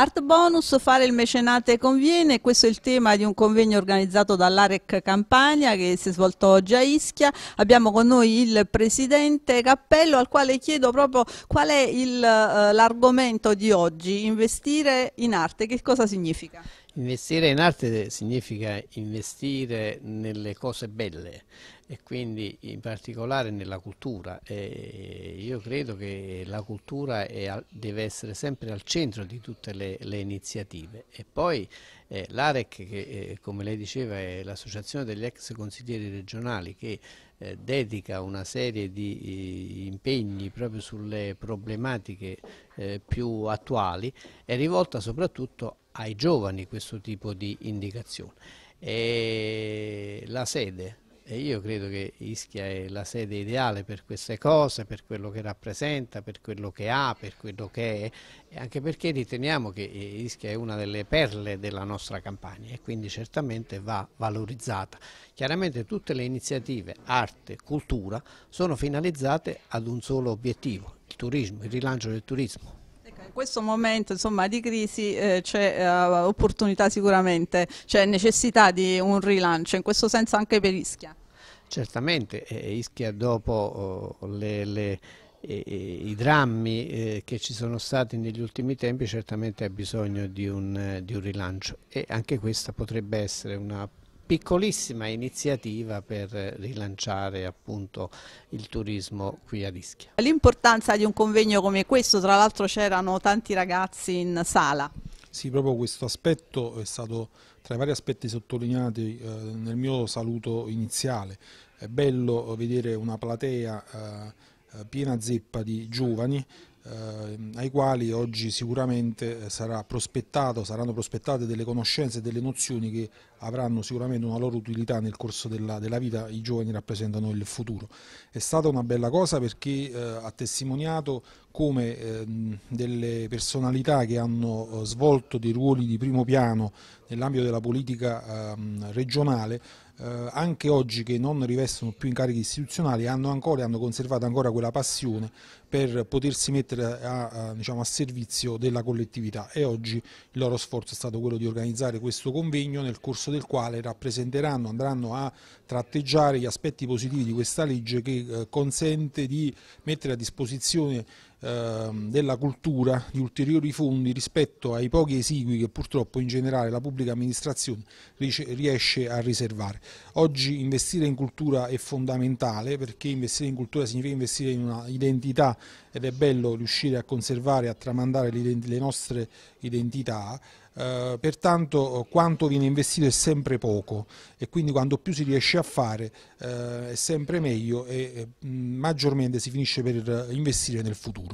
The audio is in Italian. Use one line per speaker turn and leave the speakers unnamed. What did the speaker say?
Art bonus, fare il mecenate conviene, questo è il tema di un convegno organizzato dall'AREC Campania che si è svolto oggi a Ischia. Abbiamo con noi il presidente Cappello al quale chiedo proprio qual è eh, l'argomento eh, di oggi, investire in arte, che cosa significa?
Investire in arte significa investire nelle cose belle e quindi in particolare nella cultura. E io credo che la cultura è, deve essere sempre al centro di tutte le, le iniziative. E poi eh, l'AREC, che eh, come lei diceva è l'associazione degli ex consiglieri regionali che eh, dedica una serie di eh, impegni proprio sulle problematiche eh, più attuali, è rivolta soprattutto a ai giovani questo tipo di indicazione. E la sede, e io credo che Ischia è la sede ideale per queste cose, per quello che rappresenta, per quello che ha, per quello che è, e anche perché riteniamo che Ischia è una delle perle della nostra campagna e quindi certamente va valorizzata. Chiaramente tutte le iniziative, arte, cultura, sono finalizzate ad un solo obiettivo, il turismo, il rilancio del turismo
questo momento insomma, di crisi eh, c'è eh, opportunità sicuramente, c'è necessità di un rilancio, in questo senso anche per Ischia.
Certamente, eh, Ischia dopo oh, le, le i drammi eh, che ci sono stati negli ultimi tempi certamente ha bisogno di un, di un rilancio e anche questa potrebbe essere una piccolissima iniziativa per rilanciare appunto il turismo qui
a Ischia.
L'importanza di un convegno come questo, tra l'altro c'erano tanti ragazzi in
sala. Sì, proprio questo aspetto è stato tra i vari aspetti sottolineati eh, nel mio saluto iniziale. È bello vedere una platea eh, eh piena zeppa di giovani eh, ai quali oggi sicuramente eh, sarà saranno prospettate delle conoscenze e delle nozioni che avranno sicuramente una loro utilità nel corso della, della vita, i giovani rappresentano il futuro. È stata una bella cosa perché eh, ha testimoniato come eh, delle personalità che hanno eh, svolto dei ruoli di primo piano nell'ambito della politica ehm, regionale, eh, anche oggi che non rivestono più incarichi istituzionali, hanno ancora e hanno conservato ancora quella passione per potersi mettere a, a, diciamo, a servizio della collettività e oggi il loro sforzo è stato quello di organizzare questo convegno nel corso del quale rappresenteranno, andranno a tratteggiare gli aspetti positivi di questa legge che eh, consente di mettere a disposizione Ehm, della cultura di ulteriori fondi rispetto ai pochi esigui che purtroppo in generale la pubblica amministrazione riesce a riservare. Oggi investire in cultura è fondamentale perché investire in cultura significa investire in una identità ed è bello riuscire a conservare e a tramandare le nostre identità. Uh, pertanto quanto viene investito è sempre poco e quindi quanto più si riesce a fare uh, è sempre meglio e, e maggiormente si finisce per investire nel futuro.